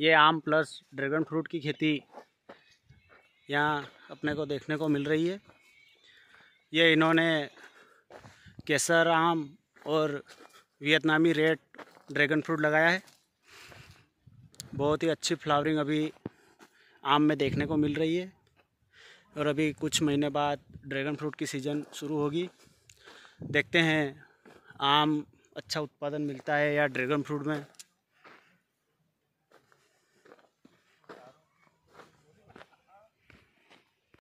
ये आम plus dragon fruit की खेती यहाँ अपने को देखने को मिल रही है ये इन्होंने केसर आम और वियतनामी रेड ड्रैगन फ्रूट लगाया है बहुत ही अच्छी फ्लावरिंग अभी आम में देखने को मिल रही है और अभी कुछ महीने बाद ड्रैगन फ्रूट की सीज़न शुरू होगी देखते हैं आम अच्छा उत्पादन मिलता है या ड्रैगन फ्रूट में